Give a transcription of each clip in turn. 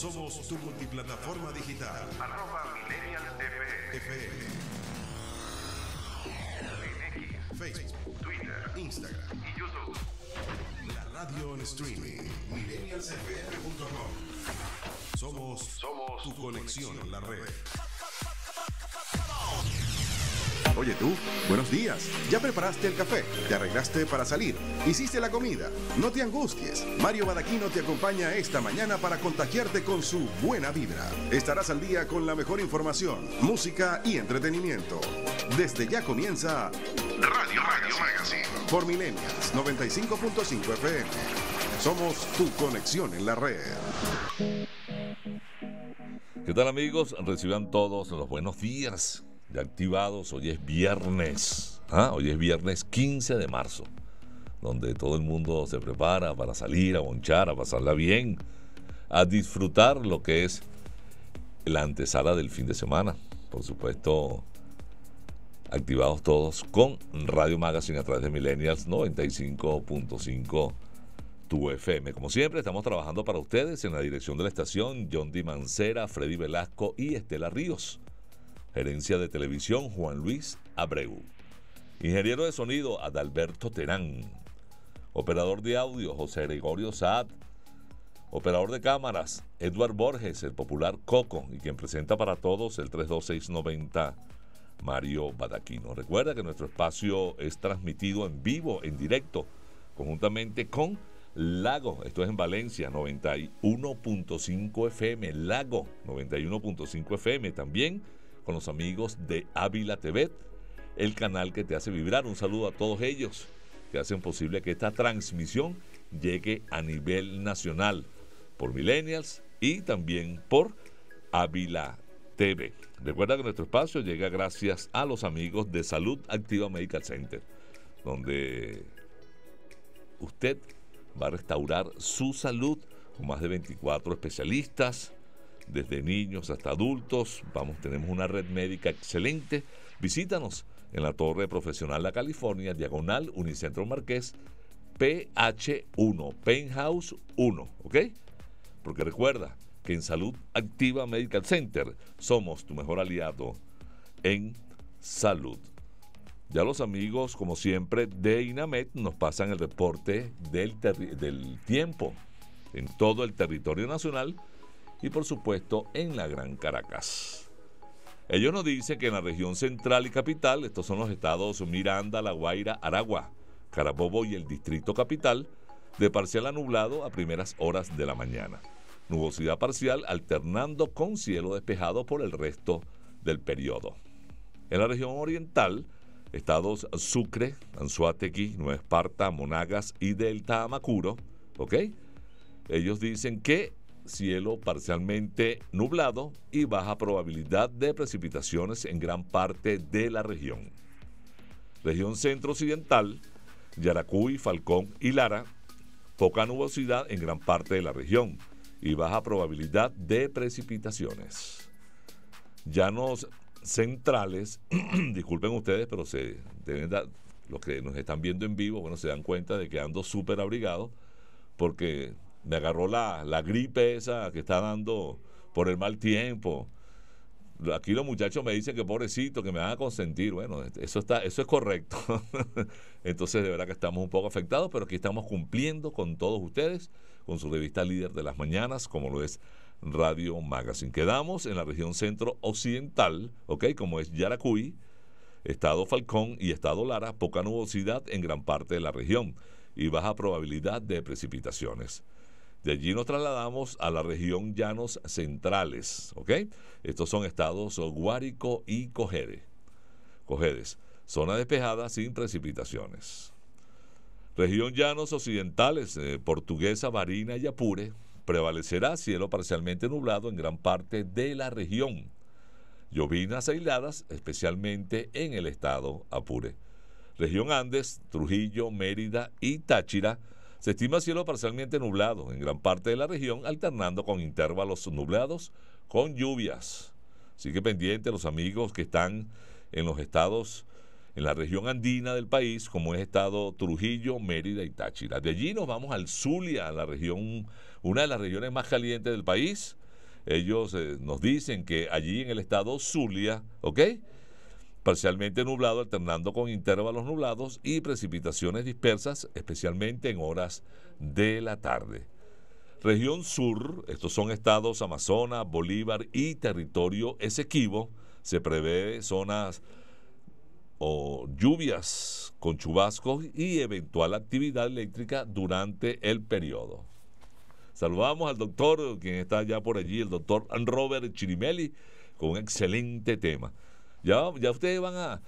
Somos tu multiplataforma digital. Arroba Millennial FM. Facebook, Twitter, Instagram y YouTube. La radio en streaming. MillennialsFM.com. Somos, somos tu conexión en la red. Oye tú, buenos días. ¿Ya preparaste el café? ¿Te arreglaste para salir? ¿Hiciste la comida? No te angusties. Mario Badaquino te acompaña esta mañana para contagiarte con su buena vibra. Estarás al día con la mejor información, música y entretenimiento. Desde ya comienza Radio, Radio Magazine por Milenias 95.5 FM. Somos tu conexión en la red. ¿Qué tal amigos? Reciban todos los buenos días ya activados. Hoy es viernes, ¿ah? hoy es viernes 15 de marzo, donde todo el mundo se prepara para salir a bonchar, a pasarla bien, a disfrutar lo que es la antesala del fin de semana. Por supuesto, activados todos con Radio Magazine a través de Millennials 95.5 tu FM. Como siempre, estamos trabajando para ustedes en la dirección de la estación John Di Mancera, Freddy Velasco y Estela Ríos. Gerencia de Televisión Juan Luis Abreu. Ingeniero de sonido Adalberto Terán. Operador de audio José Gregorio Saad. Operador de cámaras Edward Borges, el popular Coco, y quien presenta para todos el 32690 Mario Badaquino. Recuerda que nuestro espacio es transmitido en vivo, en directo, conjuntamente con Lago, esto es en Valencia, 91.5 FM, Lago, 91.5 FM también con los amigos de Ávila TV, el canal que te hace vibrar. Un saludo a todos ellos que hacen posible que esta transmisión llegue a nivel nacional por Millennials y también por Ávila TV. Recuerda que nuestro espacio llega gracias a los amigos de Salud Activa Medical Center, donde usted va a restaurar su salud con más de 24 especialistas desde niños hasta adultos. Vamos, tenemos una red médica excelente. Visítanos en la Torre Profesional La California, diagonal Unicentro Marqués, PH1, Penthouse 1, ¿ok? Porque recuerda que en Salud Activa Medical Center somos tu mejor aliado en salud. Ya los amigos, como siempre, de INAMET nos pasan el reporte del tiempo en todo el territorio nacional y por supuesto en la Gran Caracas. Ellos nos dicen que en la región central y capital, estos son los estados Miranda, La Guaira, Aragua, Carabobo y el distrito capital, de parcial a nublado a primeras horas de la mañana. Nubosidad parcial alternando con cielo despejado por el resto del periodo. En la región oriental, estados Sucre, Anzuatequi, Nueva Esparta, Monagas y Delta Amacuro, ¿ok? Ellos dicen que cielo parcialmente nublado y baja probabilidad de precipitaciones en gran parte de la región. Región centro-occidental, Yaracuy, Falcón y Lara, poca nubosidad en gran parte de la región y baja probabilidad de precipitaciones. Llanos centrales, disculpen ustedes, pero se deben dar, los que nos están viendo en vivo, bueno, se dan cuenta de que ando súper abrigado porque me agarró la, gripe esa que está dando por el mal tiempo. Aquí los muchachos me dicen que pobrecito, que me van a consentir. Bueno, eso está, eso es correcto. Entonces, de verdad que estamos un poco afectados, pero aquí estamos cumpliendo con todos ustedes, con su revista líder de las mañanas, como lo es Radio Magazine. Quedamos en la región centro occidental, ¿ok? Como es Yaracuy, Estado Falcón y Estado Lara, poca nubosidad en gran parte de la región y baja probabilidad de precipitaciones. De allí nos trasladamos a la región Llanos Centrales, ¿ok? Estos son estados Guárico y Cojedes, Cojedes, zona despejada sin precipitaciones. Región Llanos Occidentales, eh, Portuguesa, marina y Apure, prevalecerá cielo parcialmente nublado en gran parte de la región. Llovinas aisladas, especialmente en el estado Apure. Región Andes, Trujillo, Mérida y Táchira, se estima cielo parcialmente nublado en gran parte de la región, alternando con intervalos nublados con lluvias. Sigue pendiente los amigos que están en los estados, en la región andina del país, como es estado Trujillo, Mérida y Táchira. De allí nos vamos al Zulia, a la región, una de las regiones más calientes del país. Ellos eh, nos dicen que allí en el estado Zulia, ¿ok? parcialmente nublado alternando con intervalos nublados y precipitaciones dispersas, especialmente en horas de la tarde. Región Sur, estos son estados Amazonas, Bolívar y territorio Esequibo, se prevé zonas o lluvias con chubascos y eventual actividad eléctrica durante el periodo. Saludamos al doctor, quien está ya por allí, el doctor Robert Chirimeli, con un excelente tema. Ya, ustedes van a,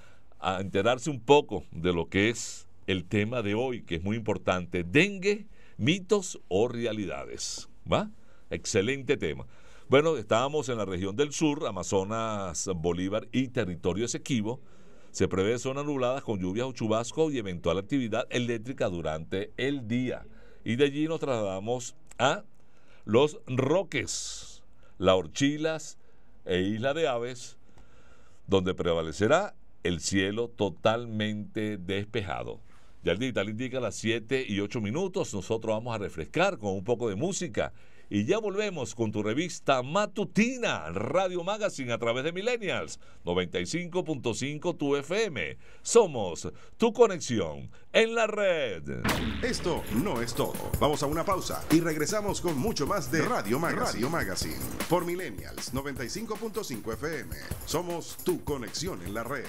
enterarse un poco de lo que es el tema de hoy, que es muy importante. Dengue, mitos o realidades. ¿Va? Excelente tema. Bueno, estábamos en la región del sur, Amazonas, Bolívar y territorio Esequibo. Se prevé zonas nubladas con lluvias o chubascos y eventual actividad eléctrica durante el día. Y de allí nos trasladamos a Los Roques, La Orchilas e Isla de Aves, donde prevalecerá el cielo totalmente despejado. Ya el digital indica las 7 y 8 minutos. Nosotros vamos a refrescar con un poco de música y ya volvemos con tu revista matutina, Radio Magazine a través de Millennials, 95.5 tu FM. Somos tu conexión en la red. Esto no es todo. Vamos a una pausa y regresamos con mucho más de Radio Magazine. Magazine por Millennials, 95.5 FM. Somos tu conexión en la red.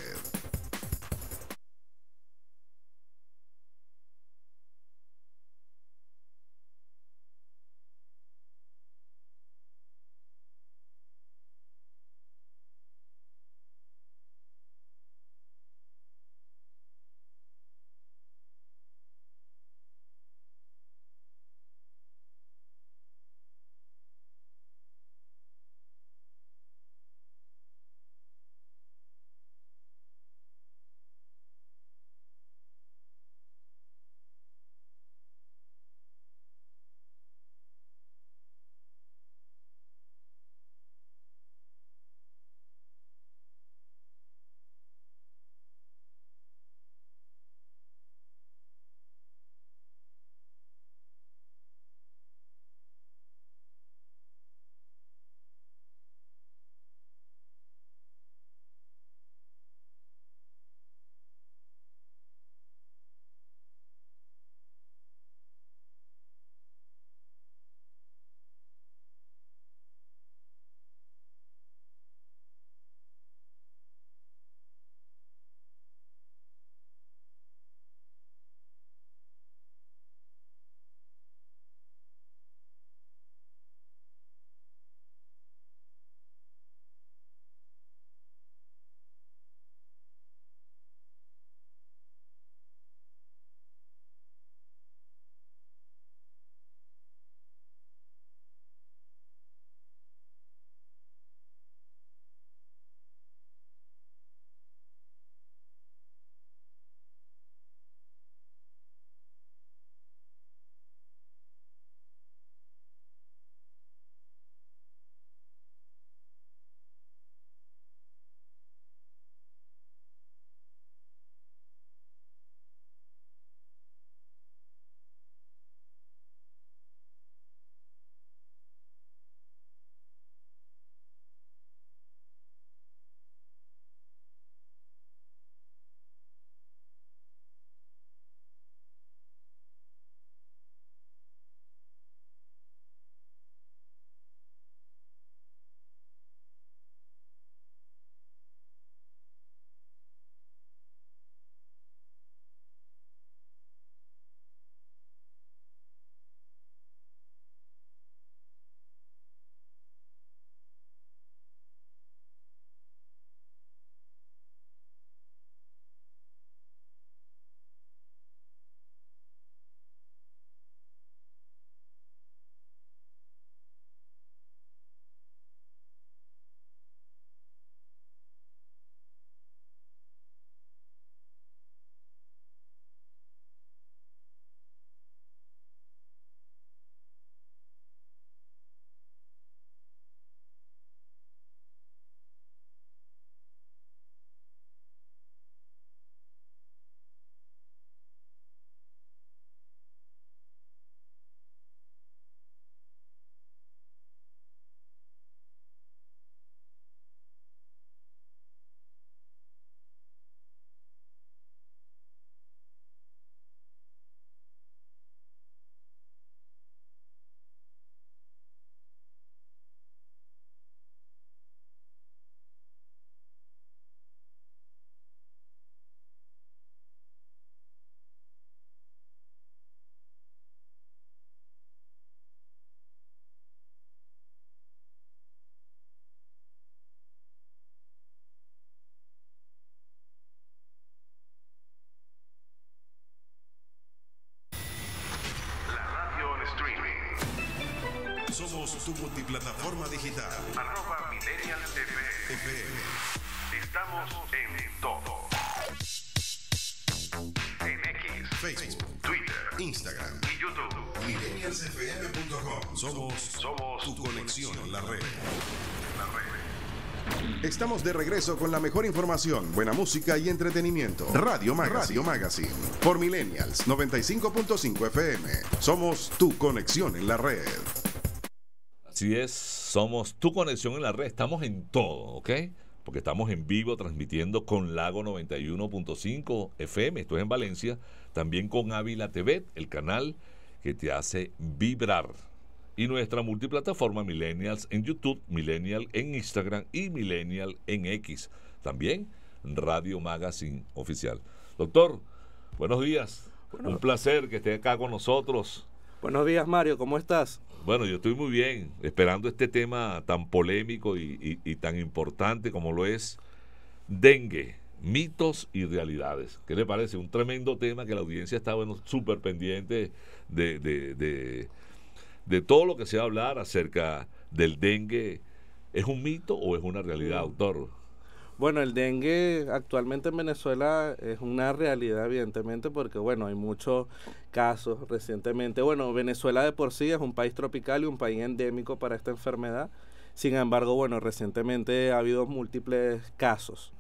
tu multiplataforma digital. Arroba Millennial FM. Estamos en todo. En X, Facebook, Twitter, Instagram y YouTube. MillennialsFM.com. Somos, somos tu conexión en la red. La red. Estamos de regreso con la mejor información, buena música y entretenimiento. Radio Magazine, Radio Magazine por Millennials 95.5 FM. Somos tu conexión en la red es, somos tu conexión en la red, estamos en todo, ¿ok? Porque estamos en vivo transmitiendo con Lago 91.5 FM, esto es en Valencia, también con Ávila TV, el canal que te hace vibrar. Y nuestra multiplataforma Millennials en YouTube, Millennial en Instagram y Millennial en X. También Radio Magazine Oficial. Doctor, buenos días. Un placer que esté acá con nosotros. Buenos días, Mario, ¿cómo estás? Bueno, yo estoy muy bien, esperando este tema tan polémico y, tan importante como lo es dengue, mitos y realidades. ¿Qué le parece? Un tremendo tema que la audiencia está bueno, súper pendiente de, de, de, de todo lo que se va a hablar acerca del dengue. ¿Es un mito o es una realidad, mm. doctor? Bueno, el dengue actualmente en Venezuela es una realidad, evidentemente, porque bueno, hay muchos casos recientemente. Bueno, Venezuela de por sí es un país tropical y un país endémico para esta enfermedad. Sin embargo, bueno, recientemente ha habido múltiples casos.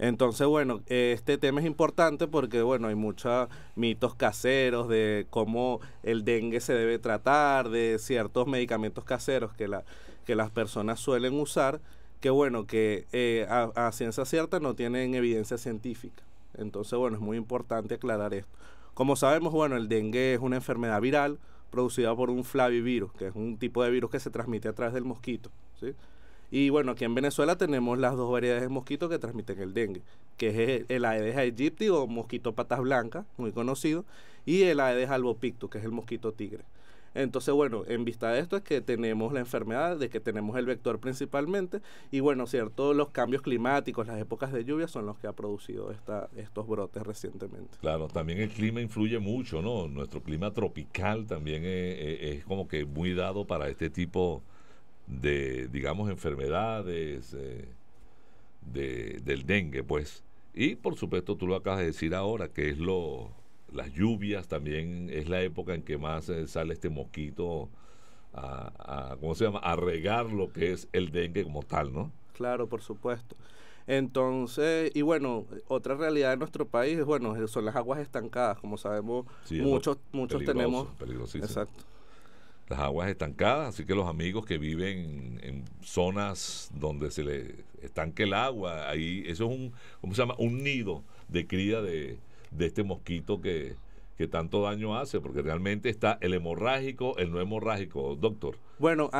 Entonces, bueno, este tema es importante porque, bueno, hay muchos mitos caseros de cómo el dengue se debe tratar, de ciertos medicamentos caseros que, que las personas suelen usar que bueno, que eh, a, ciencia cierta no tienen evidencia científica. Entonces, bueno, es muy importante aclarar esto. Como sabemos, bueno, el dengue es una enfermedad viral producida por un flavivirus, que es un tipo de virus que se transmite a través del mosquito. ¿sí? Y bueno, aquí en Venezuela tenemos las dos variedades de mosquito que transmiten el dengue, que es el, Aedes aegypti o mosquito patas blancas, muy conocido, y el Aedes albopictus, que es el mosquito tigre. Entonces, bueno, en vista de esto es que tenemos la enfermedad, de que tenemos el vector principalmente, y bueno, cierto, los cambios climáticos, las épocas de lluvia son los que ha producido esta, estos brotes recientemente. Claro, también el clima influye mucho, ¿no? Nuestro clima tropical también es, como que muy dado para este tipo de, digamos, enfermedades eh, de, del dengue, pues. Y por supuesto, tú lo acabas de decir ahora, que es lo las lluvias también es la época en que más eh, sale este mosquito a, ¿cómo se llama? a regar lo que es el dengue como tal, ¿no? Claro, por supuesto. Entonces, y bueno, otra realidad de nuestro país es, bueno, son las aguas estancadas, como sabemos, muchos, muchos tenemos... Exacto. Las aguas estancadas, así que los amigos que viven en zonas donde se le estanque el agua, ahí eso es un, ¿cómo se llama? Un nido de cría de, de este mosquito que, tanto daño hace, porque realmente está el hemorrágico, el no hemorrágico, doctor. Bueno,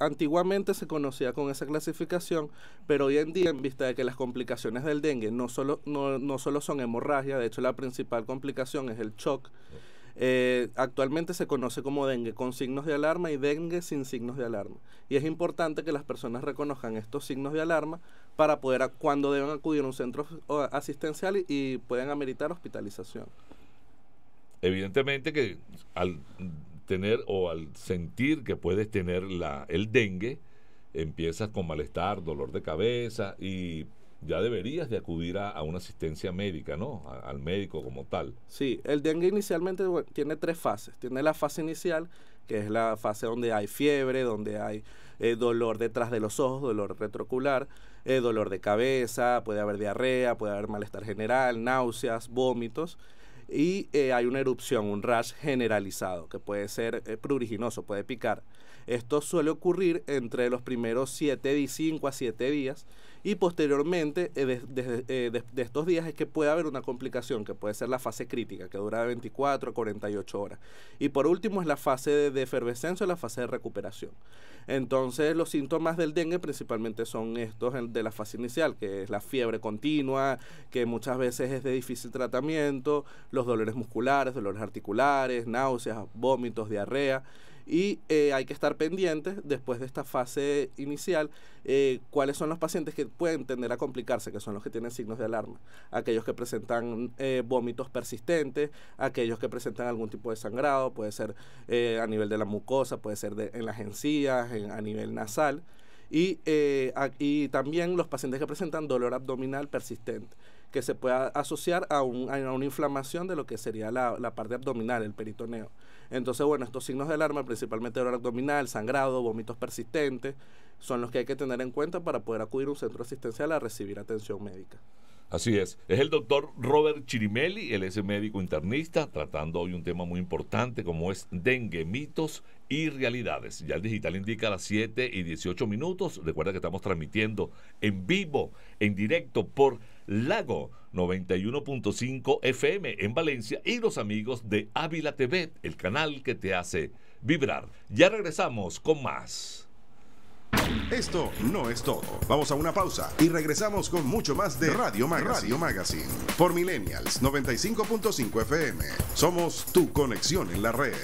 antiguamente se conocía con esa clasificación, pero hoy en día, en vista de que las complicaciones del dengue no solo, no, no solo son hemorragia, de hecho la principal complicación es el shock, eh, actualmente se conoce como dengue con signos de alarma y dengue sin signos de alarma. Y es importante que las personas reconozcan estos signos de alarma para poder a, cuando deben acudir a un centro asistencial y, pueden ameritar hospitalización. Evidentemente que al tener o al sentir que puedes tener la, el dengue, empiezas con malestar, dolor de cabeza y ya deberías de acudir a, una asistencia médica, ¿no? al médico como tal. Sí, el dengue inicialmente tiene tres fases. Tiene la fase inicial, que es la fase donde hay fiebre, donde hay eh, dolor detrás de los ojos, dolor retrocular, eh, dolor de cabeza, puede haber diarrea, puede haber malestar general, náuseas, vómitos y eh, hay una erupción, un rash generalizado que puede ser eh, pruriginoso, puede picar. Esto suele ocurrir entre los primeros 7 y 5 a 7 días y posteriormente, eh, eh, de, estos días, es que puede haber una complicación, que puede ser la fase crítica, que dura de 24 a 48 horas. Y por último es la fase de, efervescencia, la fase de recuperación. Entonces, los síntomas del dengue principalmente son estos de la fase inicial, que es la fiebre continua, que muchas veces es de difícil tratamiento, los dolores musculares, dolores articulares, náuseas, vómitos, diarrea y eh, hay que estar pendientes después de esta fase inicial eh, cuáles son los pacientes que pueden tender a complicarse, que son los que tienen signos de alarma, aquellos que presentan eh, vómitos persistentes, aquellos que presentan algún tipo de sangrado, puede ser a nivel de la mucosa, puede ser en las encías, a nivel nasal. Y, y también los pacientes que presentan dolor abdominal persistente que se pueda asociar a, una inflamación de lo que sería la parte abdominal, el peritoneo. Entonces, bueno, estos signos de alarma, principalmente dolor abdominal, sangrado, vómitos persistentes, son los que hay que tener en cuenta para poder acudir a un centro asistencial a recibir atención médica. Así es. Es el doctor Robert Chirimelli, el es médico internista, tratando hoy un tema muy importante como es dengue, mitos y realidades. Ya el digital indica las 7 y 18 minutos. Recuerda que estamos transmitiendo en vivo, en directo por Lago 91.5 FM en Valencia y los amigos de Ávila TV, el canal que te hace vibrar. Ya regresamos con más. Esto no es todo. Vamos a una pausa y regresamos con mucho más de Radio Magazine. Magazine por Millennials 95.5 FM. Somos tu conexión en la red.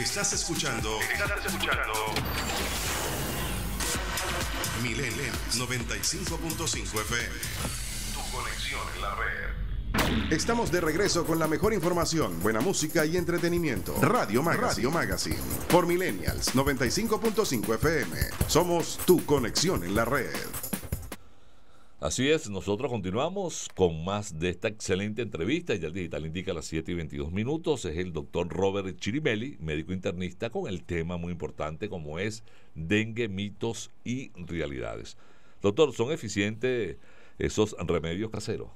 Estás escuchando. Milenials 95.5 FM. Tu conexión en la red. Estamos de regreso con la mejor información, buena música y entretenimiento. Radio Magazine. Radio Magazine. Por Millennials 95.5 FM. Somos tu conexión en la red. Así es, nosotros continuamos con más de esta excelente entrevista. Ya el digital indica las 7 y 22 minutos. Es el doctor Robert Chirimeli, médico internista, con el tema muy importante como es dengue, mitos y realidades. Doctor, ¿son eficientes esos remedios caseros?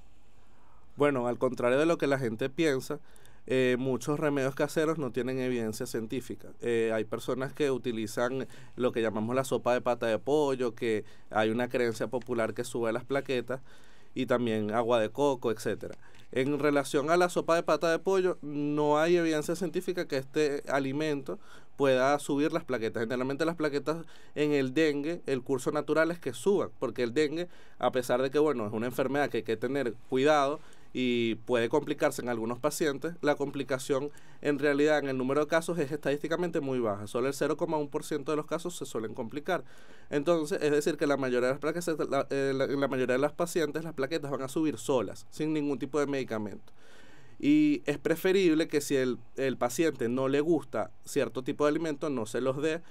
Bueno, al contrario de lo que la gente piensa, eh, muchos remedios caseros no tienen evidencia científica. Eh, hay personas que utilizan lo que llamamos la sopa de pata de pollo, que hay una creencia popular que sube las plaquetas, y también agua de coco, etcétera. En relación a la sopa de pata de pollo, no hay evidencia científica que este alimento pueda subir las plaquetas. Generalmente las plaquetas en el dengue, el curso natural es que suban, porque el dengue, a pesar de que bueno, es una enfermedad que hay que tener cuidado, y puede complicarse en algunos pacientes, la complicación en realidad en el número de casos es estadísticamente muy baja. Solo el 0,1% de los casos se suelen complicar. Entonces, es decir, que la mayoría de las eh, eh, en la mayoría de las pacientes las plaquetas van a subir solas, sin ningún tipo de medicamento. Y es preferible que si el, el paciente no le gusta cierto tipo de alimento, no se los dé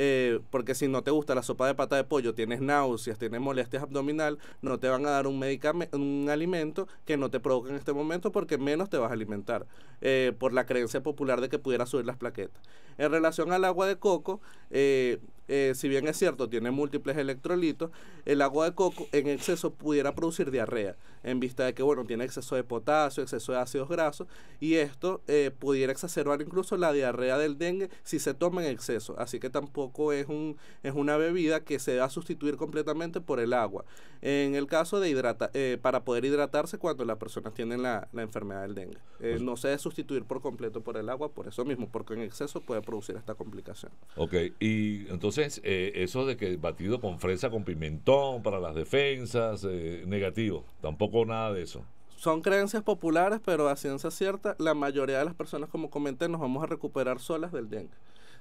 eh, porque si no te gusta la sopa de pata de pollo, tienes náuseas, tienes molestias abdominal, no te van a dar un, medicamento, un alimento que no te provoque en este momento porque menos te vas a alimentar, eh, por la creencia popular de que pudiera subir las plaquetas. En relación al agua de coco, eh, eh, si bien es cierto, tiene múltiples electrolitos, el agua de coco en exceso pudiera producir diarrea, en vista de que, bueno, tiene exceso de potasio, exceso de ácidos grasos, y esto eh, pudiera exacerbar incluso la diarrea del dengue si se toma en exceso. Así que tampoco es, un, es una bebida que se va a sustituir completamente por el agua. En el caso de hidrata, eh, para poder hidratarse cuando las personas tienen la, enfermedad del dengue. Pues no se debe sustituir por completo por el agua, por eso mismo, porque en exceso puede producir esta complicación. Ok, y entonces eh, eso de que batido con fresa, con pimentón, para las defensas, eh, negativo, tampoco nada de eso. Son creencias populares, pero a ciencia cierta, la mayoría de las personas, como comenté, nos vamos a recuperar solas del dengue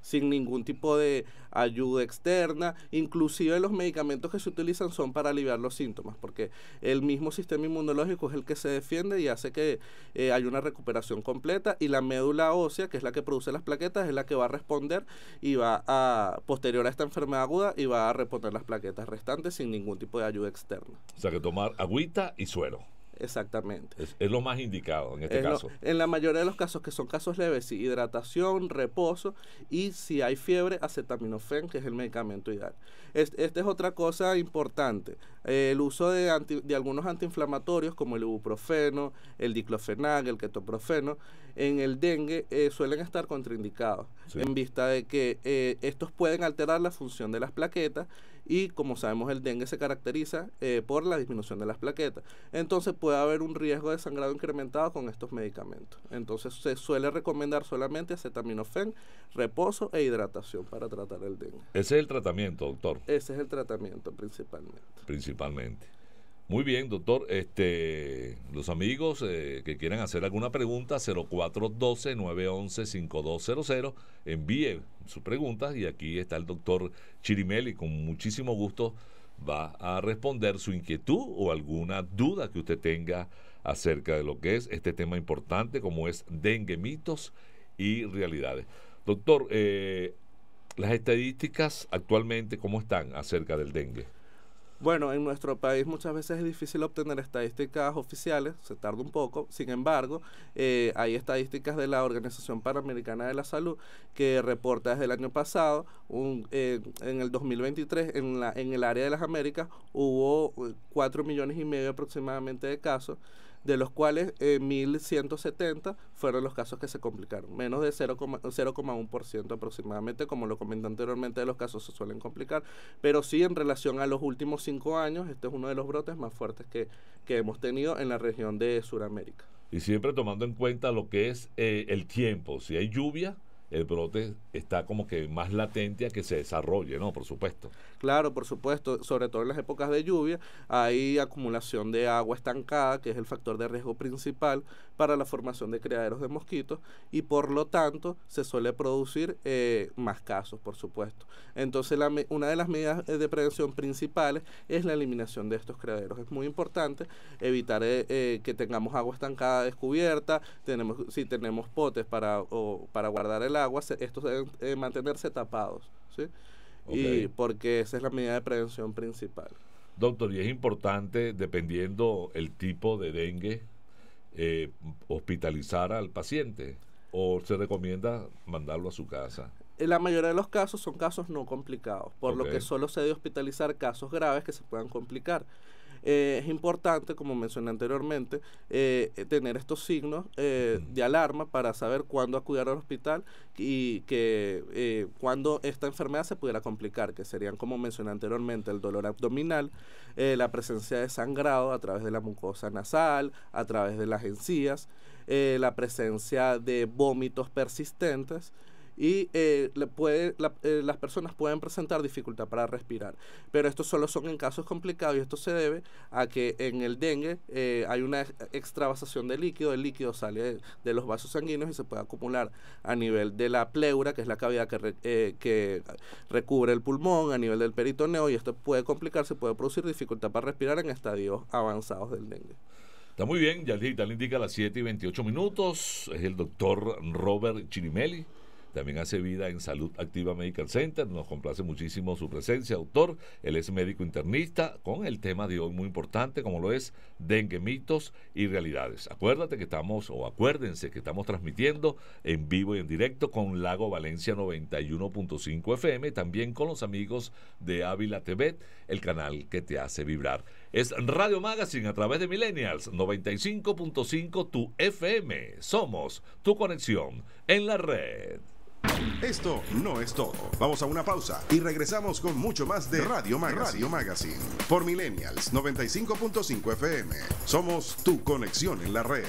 sin ningún tipo de ayuda externa. Inclusive los medicamentos que se utilizan son para aliviar los síntomas, porque el mismo sistema inmunológico es el que se defiende y hace que eh, haya una recuperación completa y la médula ósea, que es la que produce las plaquetas, es la que va a responder y va a, posterior a esta enfermedad aguda, y va a reponer las plaquetas restantes sin ningún tipo de ayuda externa. O sea que tomar agüita y suero. Exactamente. Es, lo más indicado en este caso. en la mayoría de los casos, que son casos leves, sí, hidratación, reposo y si hay fiebre, acetaminofén, que es el medicamento ideal. esta es otra cosa importante. el uso de, algunos antiinflamatorios como el ibuprofeno, el diclofenac, el ketoprofeno, en el dengue eh, suelen estar contraindicados en vista de que eh, estos pueden alterar la función de las plaquetas y como sabemos el dengue se caracteriza eh, por la disminución de las plaquetas. Entonces puede haber un riesgo de sangrado incrementado con estos medicamentos. Entonces se suele recomendar solamente acetaminofén, reposo e hidratación para tratar el dengue. Ese es el tratamiento, doctor. Ese es el tratamiento principalmente. Principalmente. Muy bien, doctor. Este, los amigos eh, que quieran hacer alguna pregunta, 0412-911-5200, envíe su pregunta y aquí está el doctor Chirimel con muchísimo gusto va a responder su inquietud o alguna duda que usted tenga acerca de lo que es este tema importante como es dengue, mitos y realidades. Doctor, eh, las estadísticas actualmente, ¿cómo están acerca del dengue? Bueno, en nuestro país muchas veces es difícil obtener estadísticas oficiales, se tarda un poco, sin embargo, eh, hay estadísticas de la Organización Panamericana de la Salud que reporta desde el año pasado, un, eh, en el 2023, en, la, en el área de las Américas hubo 4 eh, millones y medio aproximadamente de casos de los cuales 1.170 eh, fueron los casos que se complicaron, menos de 0,1% aproximadamente, como lo comenté anteriormente, de los casos se suelen complicar, pero sí en relación a los últimos cinco años, este es uno de los brotes más fuertes que, que hemos tenido en la región de Sudamérica. Y siempre tomando en cuenta lo que es eh, el tiempo, si hay lluvia, el brote está como que más latente a que se desarrolle, ¿no? Por supuesto. Claro, por supuesto, sobre todo en las épocas de lluvia, hay acumulación de agua estancada, que es el factor de riesgo principal para la formación de criaderos de mosquitos, y por lo tanto se suele producir eh, más casos, por supuesto. Entonces, una de las medidas eh, de prevención principales es la eliminación de estos criaderos. Es muy importante evitar eh, que tengamos agua estancada descubierta, tenemos, si tenemos potes para, para guardar el agua, estos deben eh, mantenerse tapados, Y porque esa es la medida de prevención principal. Doctor, y es importante, dependiendo el tipo de dengue, eh, hospitalizar al paciente o se recomienda mandarlo a su casa? En la mayoría de los casos son casos no complicados, por lo que solo se debe hospitalizar casos graves que se puedan complicar. Eh, es importante, como mencioné anteriormente, eh, tener estos signos eh, de alarma para saber cuándo acudir al hospital y que cuando esta enfermedad se pudiera complicar, que serían, como mencioné anteriormente, el dolor abdominal, la presencia de sangrado a través de la mucosa nasal, a través de las encías, la presencia de vómitos persistentes, y eh, le puede, eh, las personas pueden presentar dificultad para respirar. Pero estos solo son en casos complicados y esto se debe a que en el dengue eh, hay una extravasación de líquido, el líquido sale de, los vasos sanguíneos y se puede acumular a nivel de la pleura, que es la cavidad que, que recubre el pulmón, a nivel del peritoneo y esto puede complicarse, puede producir dificultad para respirar en estadios avanzados del dengue. Está muy bien, ya el digital indica las 7 y 28 minutos. Es el doctor Robert Chinimeli también hace vida en Salud Activa Medical Center. Nos complace muchísimo su presencia, autor. Él es médico internista con el tema de hoy muy importante, como lo es dengue, mitos y realidades. Acuérdate que estamos, o acuérdense que estamos transmitiendo en vivo y en directo con Lago Valencia 91.5 FM, también con los amigos de Ávila TV, el canal que te hace vibrar. Es Radio Magazine a través de Millennials 95.5 Tu FM. Somos tu conexión en la red. Esto no es todo. Vamos a una pausa y regresamos con mucho más de Radio Magazine, Magazine por Millennials 95.5 FM. Somos tu conexión en la red.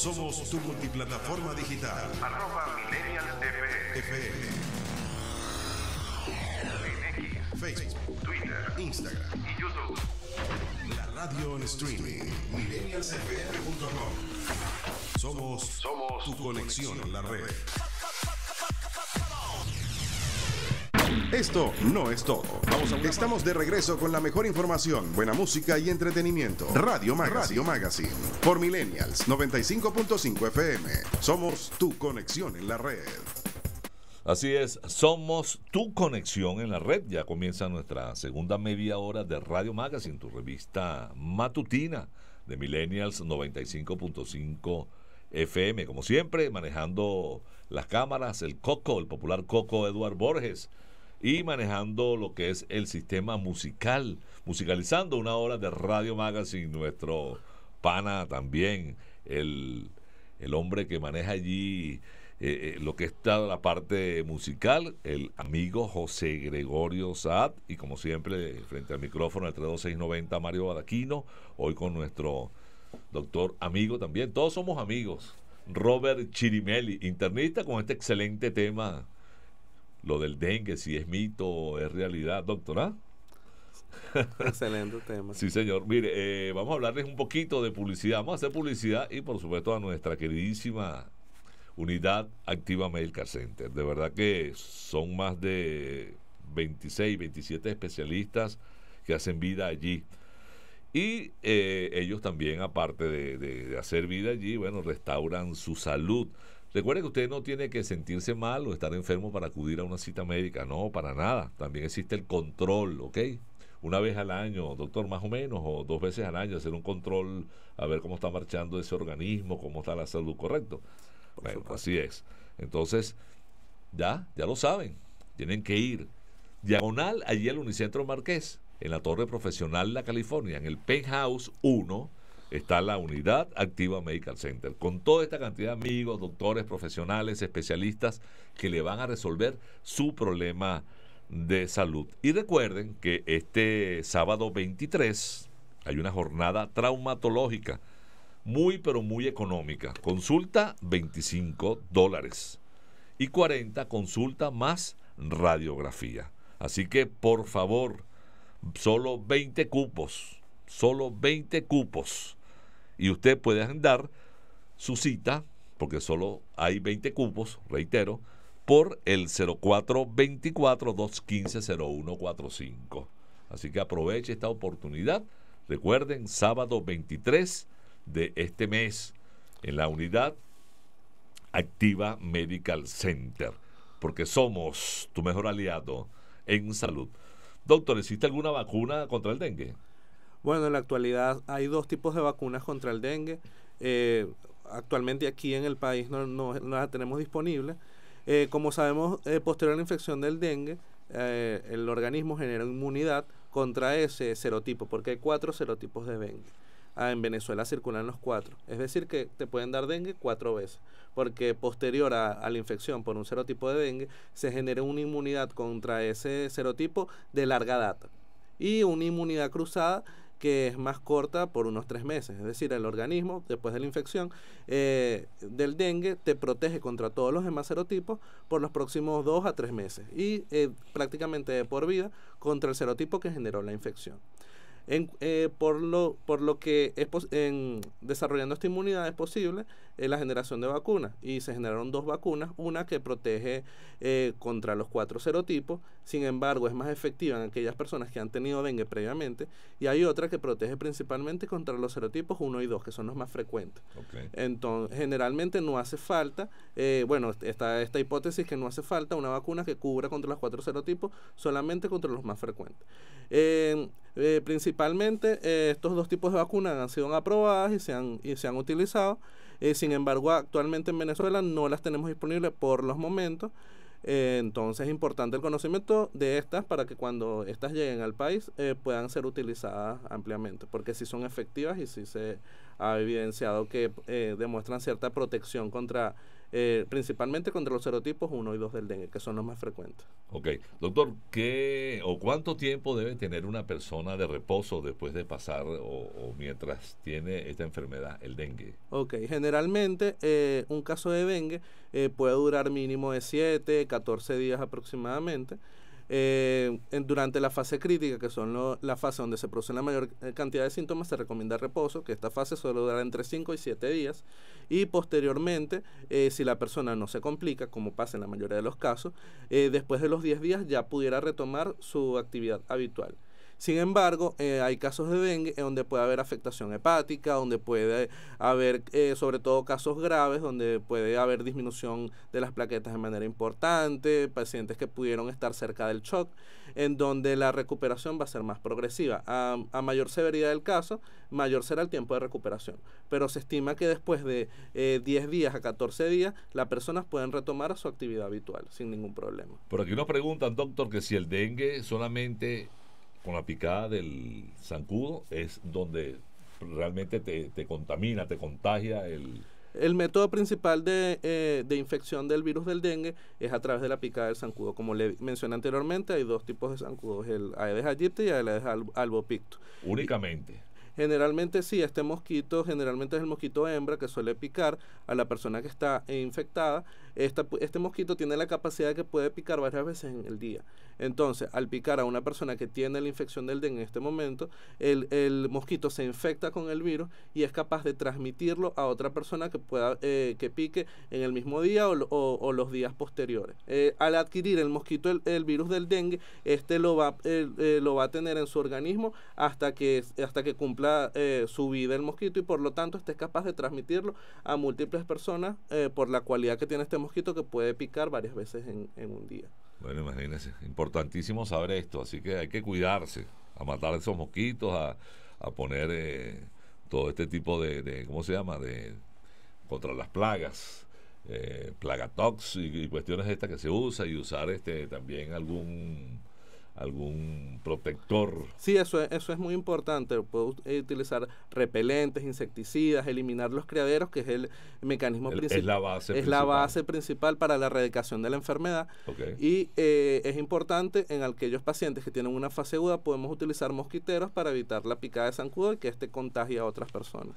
Somos tu multiplataforma digital. Arroba Millennial TV. Facebook, Twitter, Instagram y YouTube. La radio en streaming. MillennialCPR.com. Somos, somos tu conexión a la red. Esto no es todo. Estamos de regreso con la mejor información, buena música y entretenimiento. Radio Magazine. Radio Magazine. Por Millennials 95.5 FM. Somos tu conexión en la red. Así es, somos tu conexión en la red. Ya comienza nuestra segunda media hora de Radio Magazine, tu revista matutina de Millennials 95.5 FM. Como siempre, manejando las cámaras, el Coco, el popular Coco Eduard Borges y manejando lo que es el sistema musical, musicalizando una hora de Radio Magazine, nuestro pana también, el, hombre que maneja allí eh, eh, lo que está la parte musical, el amigo José Gregorio Saad, y como siempre, frente al micrófono, el 32690 Mario Badaquino, hoy con nuestro doctor amigo también, todos somos amigos, Robert Chirimeli, internista, con este excelente tema lo del dengue, si es mito o es realidad, doctora. ¿ah? Excelente tema. Sí, señor. Mire, eh, vamos a hablarles un poquito de publicidad. Vamos a hacer publicidad y, por supuesto, a nuestra queridísima unidad Activa Medical Center. De verdad que son más de 26, 27 especialistas que hacen vida allí. Y eh, ellos también, aparte de hacer vida allí, bueno, restauran su salud. Recuerde que usted no tiene que sentirse mal o estar enfermo para acudir a una cita médica. No, para nada. También existe el control, ¿ok? Una vez al año, doctor, más o menos, o dos veces al año, hacer un control, a ver cómo está marchando ese organismo, cómo está la salud, correcto. Bueno, así es. Entonces, ya, ya lo saben. Tienen que ir. Diagonal, allí al Unicentro Marqués, en la Torre Profesional La California, en el Penthouse 1 está la unidad activa Medical Center, con toda esta cantidad de amigos, doctores, profesionales, especialistas que le van a resolver su problema de salud. Y recuerden que este sábado 23 hay una jornada traumatológica, muy pero muy económica. Consulta 25 dólares y 40 consulta más radiografía. Así que por favor, solo 20 cupos, solo 20 cupos y usted puede agendar su cita, porque solo hay 20 cupos, reitero, por el 0424-215-0145. Así que aproveche esta oportunidad. Recuerden, sábado 23 de este mes, en la unidad Activa Medical Center, porque somos tu mejor aliado en salud. Doctor, ¿existe alguna vacuna contra el dengue? Bueno, en la actualidad hay dos tipos de vacunas contra el dengue. Eh, actualmente aquí en el país no, no, las tenemos disponibles. Eh, como sabemos, eh, posterior a la infección del dengue, el organismo genera inmunidad contra ese serotipo, porque hay cuatro serotipos de dengue. Ah, en Venezuela circulan los cuatro. Es decir, que te pueden dar dengue cuatro veces, porque posterior a, la infección por un serotipo de dengue se genera una inmunidad contra ese serotipo de larga data y una inmunidad cruzada que es más corta por unos tres meses. Es decir, el organismo, después de la infección eh, del dengue, te protege contra todos los demás serotipos por los próximos dos a tres meses y eh, prácticamente de por vida contra el serotipo que generó la infección. Eh, por, lo, por lo que es en, desarrollando esta inmunidad es posible en eh, la generación de vacunas y se generaron dos vacunas, una que protege eh, contra los cuatro serotipos, sin embargo es más efectiva en aquellas personas que han tenido dengue previamente y hay otra que protege principalmente contra los serotipos 1 y 2, que son los más frecuentes. Entonces, generalmente no hace falta, eh, bueno, está esta hipótesis que no hace falta una vacuna que cubra contra los cuatro serotipos, solamente contra los más frecuentes. principalmente estos dos tipos de vacunas han sido aprobadas y se han, y se han utilizado. Eh, sin embargo, actualmente en Venezuela no las tenemos disponibles por los momentos. Eh, entonces es importante el conocimiento de estas para que cuando estas lleguen al país eh, puedan ser utilizadas ampliamente, porque si son efectivas y si se ha evidenciado que demuestran cierta protección contra eh, principalmente contra los serotipos 1 y 2 del dengue, que son los más frecuentes. Ok, doctor, ¿qué o cuánto tiempo debe tener una persona de reposo después de pasar o, mientras tiene esta enfermedad, el dengue? Ok, generalmente eh, un caso de dengue eh, puede durar mínimo de 7, 14 días aproximadamente. Eh, durante la fase crítica, que son la fase donde se produce la mayor eh, cantidad de síntomas, se recomienda reposo, que esta fase solo durará entre 5 y 7 días. Y posteriormente, eh, si la persona no se complica, como pasa en la mayoría de los casos, después de los 10 días ya pudiera retomar su actividad habitual. Sin embargo, eh, hay casos de dengue donde puede haber afectación hepática, donde puede haber eh, sobre todo casos graves, donde puede haber disminución de las plaquetas de manera importante, pacientes que pudieron estar cerca del shock, en donde la recuperación va a ser más progresiva. A, mayor severidad del caso, mayor será el tiempo de recuperación. Pero se estima que después de 10 eh, días a 14 días, las personas pueden retomar su actividad habitual sin ningún problema. Por aquí nos preguntan, doctor, que si el dengue solamente con la picada del zancudo es donde realmente te, contamina, te contagia el... El método principal eh, de, infección del virus del dengue es a través de la picada del zancudo. Como le mencioné anteriormente, hay dos tipos de zancudos, el Aedes aegypti y el Aedes albopictus. Únicamente. Generalmente sí, este mosquito generalmente es el mosquito hembra que suele picar a la persona que está infectada este mosquito tiene la capacidad de que puede picar varias veces en el día. Entonces, al picar a una persona que tiene la infección del dengue en este momento, el, mosquito se infecta con el virus y es capaz de transmitirlo a otra persona que pueda eh, que pique en el mismo día o, los días posteriores. Eh, al adquirir el mosquito el, virus del dengue, este lo va, eh, lo va a tener en su organismo hasta que, hasta que cumpla su vida el mosquito y por lo tanto esté capaz de transmitirlo a múltiples personas por la cualidad que tiene este mosquito que puede picar varias veces en, un día. Bueno, imagínense, importantísimo saber esto, así que hay que cuidarse, a matar esos mosquitos, a, poner eh, todo este tipo de, ¿cómo se llama?, de contra las plagas. Eh, plagatox y, y, cuestiones estas que se usa y usar este también algún algún protector. Sí, eso es, eso es muy importante. Puedo eh, utilizar repelentes, insecticidas, eliminar los criaderos, que es el mecanismo principal. Es la base. principal. para la erradicación de la enfermedad. Y eh, es importante en aquellos pacientes que tienen una fase aguda, podemos utilizar mosquiteros para evitar la picada de zancudo y que este contagie a otras personas.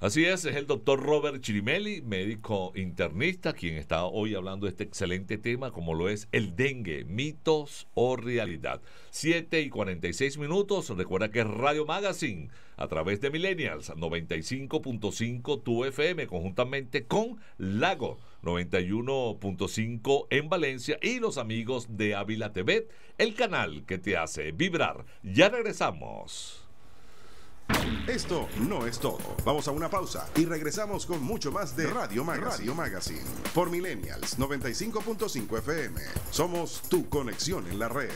Así es, es el doctor Robert Chirimeli, médico internista, quien está hoy hablando de este excelente tema, como lo es el dengue, mitos o realidad. 7 y 46 minutos, recuerda que es Radio Magazine a través de Millennials 95.5 tu FM, conjuntamente con Lago 91.5 en Valencia y los amigos de Ávila TV, el canal que te hace vibrar. Ya regresamos. Esto no es todo. Vamos a una pausa y regresamos con mucho más de Radio Magazine. Magazine por Millennials 95.5 FM. Somos tu conexión en la red.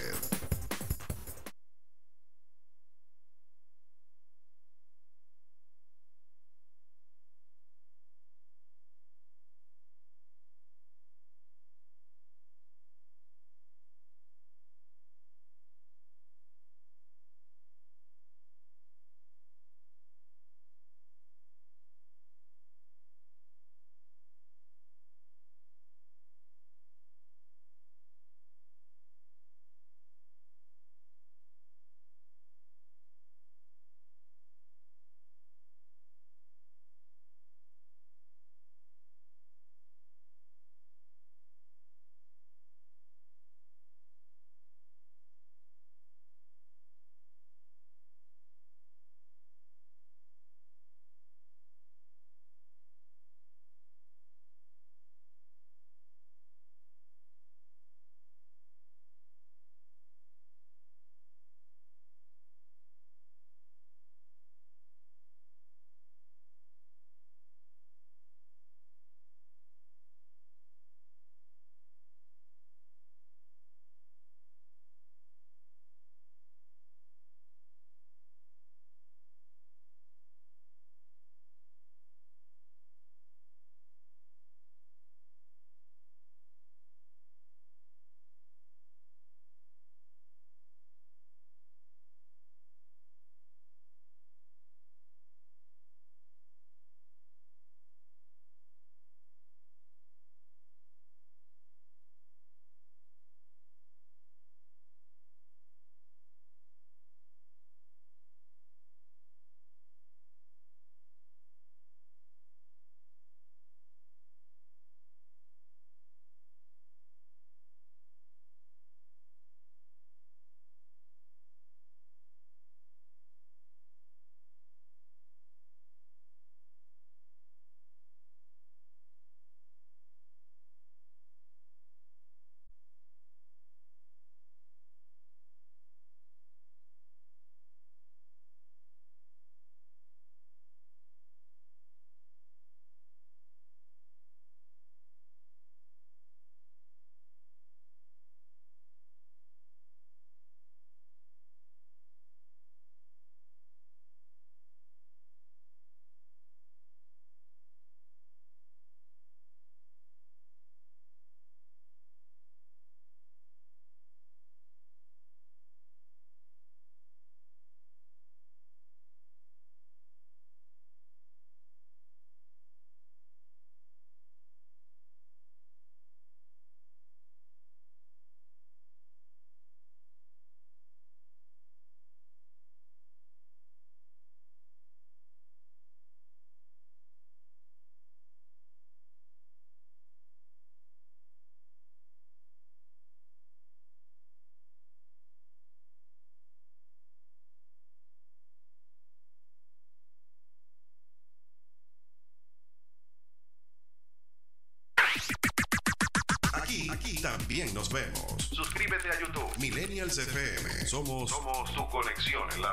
también nos vemos. Suscríbete a YouTube. Millennials FM. Somos, Somos tu conexión en la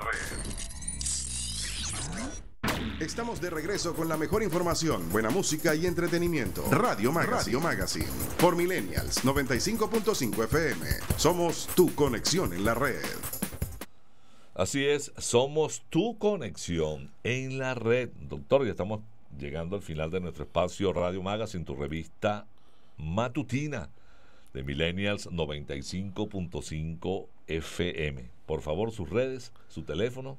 red. Estamos de regreso con la mejor información, buena música y entretenimiento. Radio Magazine, Radio Magazine. por Millennials 95.5 FM. Somos tu conexión en la red. Así es, somos tu conexión en la red. Doctor, ya estamos llegando al final de nuestro espacio Radio Magazine, tu revista matutina de Millennials 95.5 FM. Por favor, sus redes, su teléfono.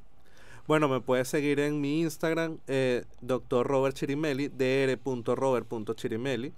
Bueno, me puedes seguir en mi Instagram, eh, doctor Robert Chirimeli, dr.robert.chirimelli.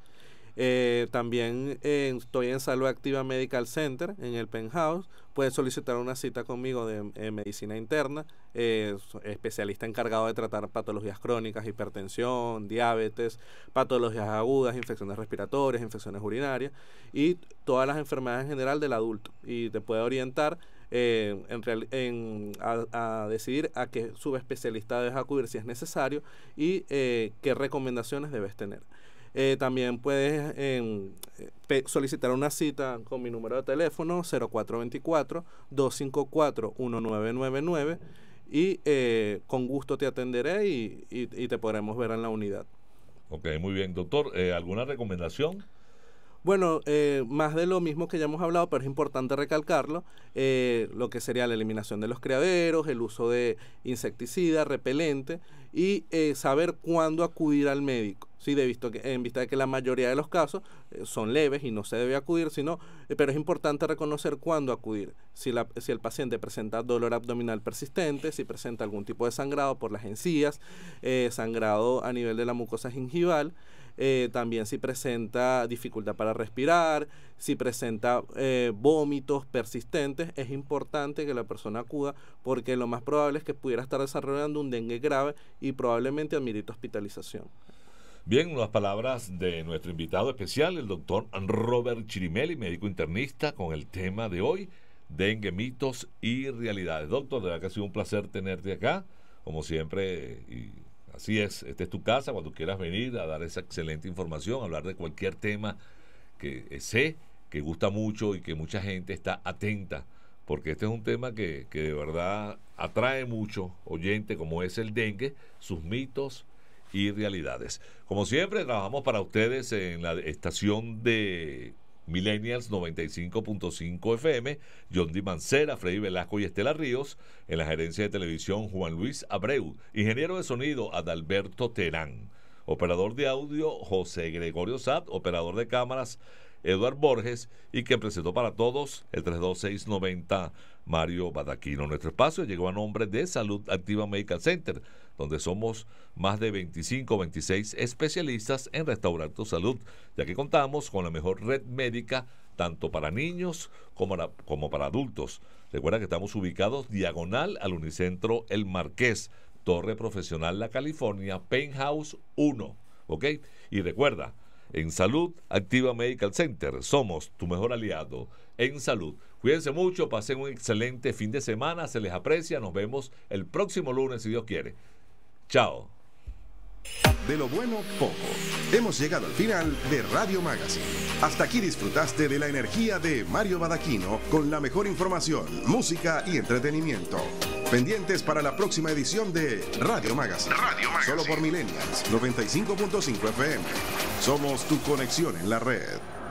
Eh, también eh, estoy en Salud Activa Medical Center, en el Penthouse. Puedes solicitar una cita conmigo de medicina interna eh, especialista encargado de tratar patologías crónicas, hipertensión, diabetes, patologías agudas, infecciones respiratorias, infecciones urinarias y todas las enfermedades en general del adulto. Y te puede orientar eh, en, en a, decidir a qué subespecialista debes acudir si es necesario y eh, qué recomendaciones debes tener. también puedes em, solicitar una cita con mi número de teléfono 0424 254 1999 y eh, con gusto te atenderé y, te podremos ver en la unidad. Ok, muy bien. Doctor, eh, ¿alguna recomendación? Bueno, eh, más de lo mismo que ya hemos hablado, pero es importante recalcarlo, lo que sería la eliminación de los criaderos, el uso de insecticida, repelente y saber cuándo acudir al médico. Sí, visto que, en vista de que la mayoría de los casos eh, son leves y no se debe acudir, sino, eh, pero es importante reconocer cuándo acudir. Si, la, si el paciente presenta dolor abdominal persistente, si presenta algún tipo de sangrado por las encías, eh, sangrado a nivel de la mucosa gingival, también si presenta dificultad para respirar, si presenta vómitos persistentes, es importante que la persona acuda porque lo más probable es que pudiera estar desarrollando un dengue grave y probablemente admitir hospitalización. Bien, unas palabras de nuestro invitado especial, el doctor Robert Chirimeli, médico internista, con el tema de hoy, dengue, mitos y realidades. Doctor, de verdad que ha sido un placer tenerte acá, como siempre, y así es, esta es tu casa, cuando quieras venir a dar esa excelente información, hablar de cualquier tema que sé que gusta mucho y que mucha gente está atenta, porque este es un tema que, que de verdad atrae mucho oyente, como es el dengue, sus mitos, y realidades. Como siempre, trabajamos para ustedes en la estación de Millennials 95.5 FM, John Di Mancera, Freddy Velasco y Estela Ríos, en la gerencia de televisión Juan Luis Abreu, ingeniero de sonido Adalberto Terán, operador de audio José Gregorio Sat, operador de cámaras Eduard Borges y que presentó para todos el 32690 Mario Badaquino. Nuestro espacio llegó a nombre de Salud Activa Medical Center donde somos más de 25 o 26 especialistas en restaurar tu salud, ya que contamos con la mejor red médica tanto para niños como para, como para adultos. Recuerda que estamos ubicados diagonal al Unicentro El Marqués, Torre Profesional La California, Penthouse 1. ¿Ok? Y recuerda, en salud, Activa Medical Center. Somos tu mejor aliado en salud. Cuídense mucho, pasen un excelente fin de semana, se les aprecia. Nos vemos el próximo lunes, si Dios quiere. Chao. De lo bueno, poco. Hemos llegado al final de Radio Magazine. Hasta aquí disfrutaste de la energía de Mario Badaquino con la mejor información, música y entretenimiento. Pendientes para la próxima edición de Radio Magazine. Solo por Millennials 95.5 FM. Somos tu conexión en la red.